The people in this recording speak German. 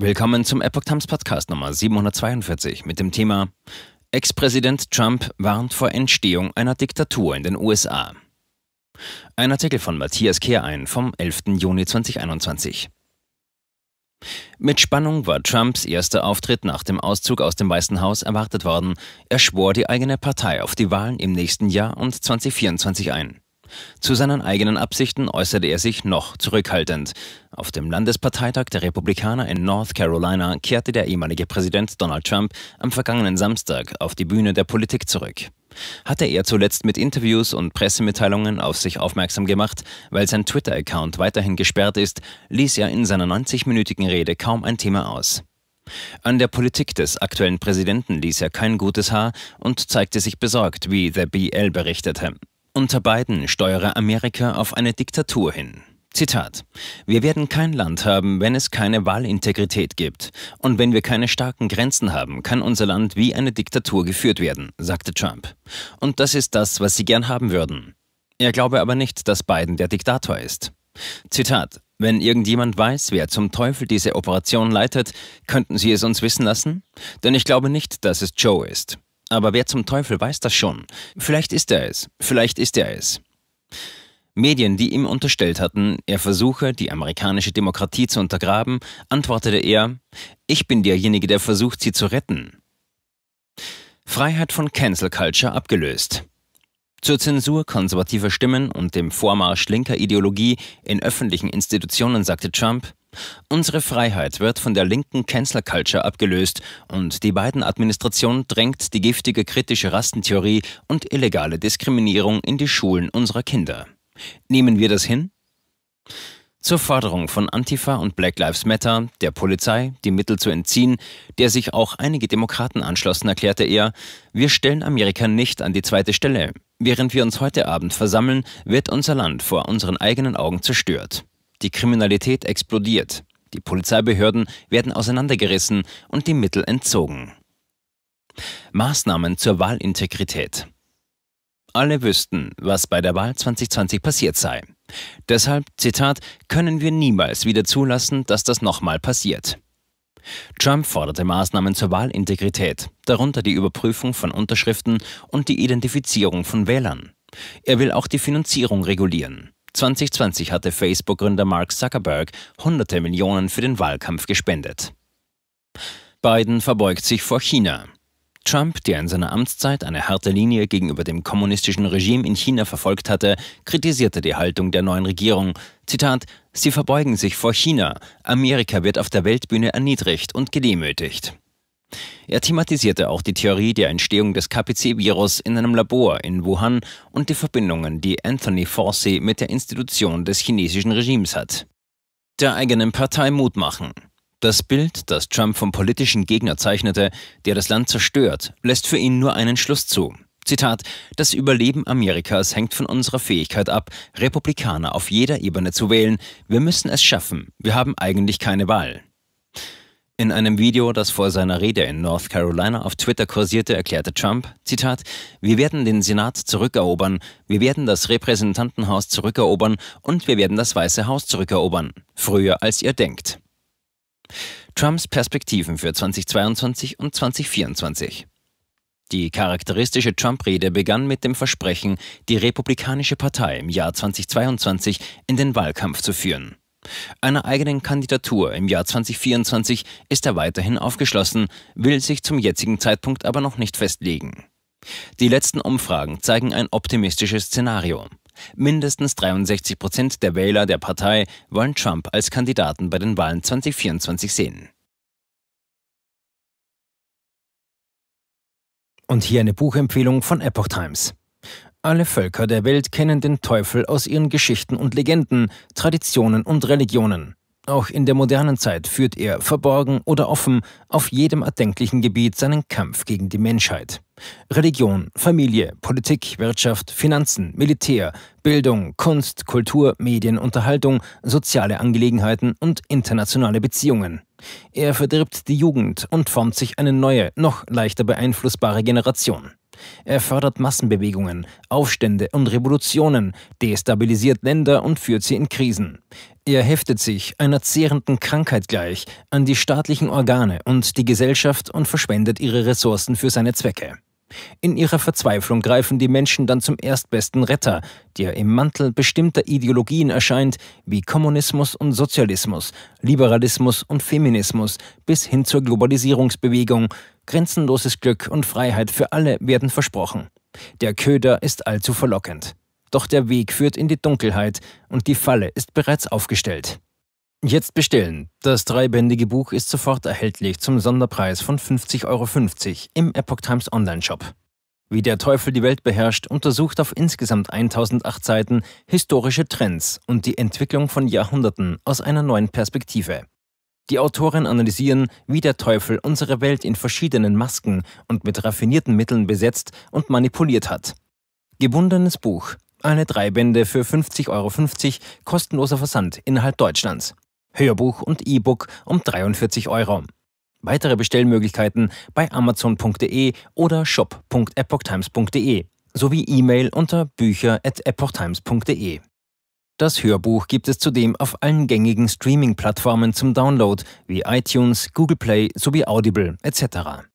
Willkommen zum Epoch Times Podcast Nummer 742 mit dem Thema Ex-Präsident Trump warnt vor Entstehung einer Diktatur in den USA. Ein Artikel von Matthias Kehrein vom 11. Juni 2021. Mit Spannung war Trumps erster Auftritt nach dem Auszug aus dem Weißen Haus erwartet worden. Er schwor die eigene Partei auf die Wahlen im nächsten Jahr und 2024 ein. Zu seinen eigenen Absichten äußerte er sich noch zurückhaltend. Auf dem Landesparteitag der Republikaner in North Carolina kehrte der ehemalige Präsident Donald Trump am vergangenen Samstag auf die Bühne der Politik zurück. Hatte er zuletzt mit Interviews und Pressemitteilungen auf sich aufmerksam gemacht, weil sein Twitter-Account weiterhin gesperrt ist, ließ er in seiner 90-minütigen Rede kaum ein Thema aus. An der Politik des aktuellen Präsidenten ließ er kein gutes Haar und zeigte sich besorgt, wie The BL berichtete. Unter Biden steuere Amerika auf eine Diktatur hin. Zitat: Wir werden kein Land haben, wenn es keine Wahlintegrität gibt. Und wenn wir keine starken Grenzen haben, kann unser Land wie eine Diktatur geführt werden, sagte Trump. Und das ist das, was sie gern haben würden. Er glaube aber nicht, dass Biden der Diktator ist. Zitat: Wenn irgendjemand weiß, wer zum Teufel diese Operation leitet, könnten Sie es uns wissen lassen? Denn ich glaube nicht, dass es Joe ist. Aber wer zum Teufel weiß das schon? Vielleicht ist er es, vielleicht ist er es. Medien, die ihm unterstellt hatten, er versuche, die amerikanische Demokratie zu untergraben, antwortete er, ich bin derjenige, der versucht, sie zu retten. Freiheit von Cancel Culture abgelöst. Zur Zensur konservativer Stimmen und dem Vormarsch linker Ideologie in öffentlichen Institutionen sagte Trump, Unsere Freiheit wird von der linken Cancel Culture abgelöst und die beiden Administration drängt die giftige kritische Rassentheorie und illegale Diskriminierung in die Schulen unserer Kinder. Nehmen wir das hin? Zur Forderung von Antifa und Black Lives Matter, der Polizei die Mittel zu entziehen, der sich auch einige Demokraten anschlossen, erklärte er, wir stellen Amerika nicht an die zweite Stelle. Während wir uns heute Abend versammeln, wird unser Land vor unseren eigenen Augen zerstört. Die Kriminalität explodiert. Die Polizeibehörden werden auseinandergerissen und die Mittel entzogen. Maßnahmen zur Wahlintegrität. Alle wüssten, was bei der Wahl 2020 passiert sei. Deshalb, Zitat, können wir niemals wieder zulassen, dass das nochmal passiert. Trump forderte Maßnahmen zur Wahlintegrität, darunter die Überprüfung von Unterschriften und die Identifizierung von Wählern. Er will auch die Finanzierung regulieren. 2020 hatte Facebook-Gründer Mark Zuckerberg hunderte Millionen für den Wahlkampf gespendet. Biden verbeugt sich vor China. Trump, der in seiner Amtszeit eine harte Linie gegenüber dem kommunistischen Regime in China verfolgt hatte, kritisierte die Haltung der neuen Regierung. Zitat: Sie verbeugen sich vor China. Amerika wird auf der Weltbühne erniedrigt und gedemütigt. Er thematisierte auch die Theorie der Entstehung des KPC-Virus in einem Labor in Wuhan und die Verbindungen, die Anthony Fauci mit der Institution des chinesischen Regimes hat. Der eigenen Partei Mut machen. Das Bild, das Trump vom politischen Gegner zeichnete, der das Land zerstört, lässt für ihn nur einen Schluss zu. Zitat, das Überleben Amerikas hängt von unserer Fähigkeit ab, Republikaner auf jeder Ebene zu wählen. Wir müssen es schaffen. Wir haben eigentlich keine Wahl. In einem Video, das vor seiner Rede in North Carolina auf Twitter kursierte, erklärte Trump, Zitat, wir werden den Senat zurückerobern, wir werden das Repräsentantenhaus zurückerobern und wir werden das Weiße Haus zurückerobern. Früher als ihr denkt. Trumps Perspektiven für 2022 und 2024. Die charakteristische Trump-Rede begann mit dem Versprechen, die Republikanische Partei im Jahr 2022 in den Wahlkampf zu führen. Einer eigenen Kandidatur im Jahr 2024 ist er weiterhin aufgeschlossen, will sich zum jetzigen Zeitpunkt aber noch nicht festlegen. Die letzten Umfragen zeigen ein optimistisches Szenario. Mindestens 63 Prozent der Wähler der Partei wollen Trump als Kandidaten bei den Wahlen 2024 sehen. Und hier eine Buchempfehlung von Epoch Times. Alle Völker der Welt kennen den Teufel aus ihren Geschichten und Legenden, Traditionen und Religionen. Auch in der modernen Zeit führt er, verborgen oder offen, auf jedem erdenklichen Gebiet seinen Kampf gegen die Menschheit. Religion, Familie, Politik, Wirtschaft, Finanzen, Militär, Bildung, Kunst, Kultur, Medien, Unterhaltung, soziale Angelegenheiten und internationale Beziehungen. Er verdirbt die Jugend und formt sich eine neue, noch leichter beeinflussbare Generation. Er fördert Massenbewegungen, Aufstände und Revolutionen, destabilisiert Länder und führt sie in Krisen. Er heftet sich einer zehrenden Krankheit gleich an die staatlichen Organe und die Gesellschaft und verschwendet ihre Ressourcen für seine Zwecke. In ihrer Verzweiflung greifen die Menschen dann zum erstbesten Retter, der im Mantel bestimmter Ideologien erscheint, wie Kommunismus und Sozialismus, Liberalismus und Feminismus, bis hin zur Globalisierungsbewegung. Grenzenloses Glück und Freiheit für alle werden versprochen. Der Köder ist allzu verlockend. Doch der Weg führt in die Dunkelheit und die Falle ist bereits aufgestellt. Jetzt bestellen. Das dreibändige Buch ist sofort erhältlich zum Sonderpreis von 50,50 Euro im Epoch Times Online-Shop. Wie der Teufel die Welt beherrscht, untersucht auf insgesamt 1008 Seiten historische Trends und die Entwicklung von Jahrhunderten aus einer neuen Perspektive. Die Autoren analysieren, wie der Teufel unsere Welt in verschiedenen Masken und mit raffinierten Mitteln besetzt und manipuliert hat. Gebundenes Buch alle drei Bände für 50,50 Euro kostenloser Versand innerhalb Deutschlands. Hörbuch und E-Book um 43 Euro. Weitere Bestellmöglichkeiten bei amazon.de oder shop.epochtimes.de sowie E-Mail unter bücher.epochtimes.de. Das Hörbuch gibt es zudem auf allen gängigen Streaming-Plattformen zum Download wie iTunes, Google Play sowie Audible etc.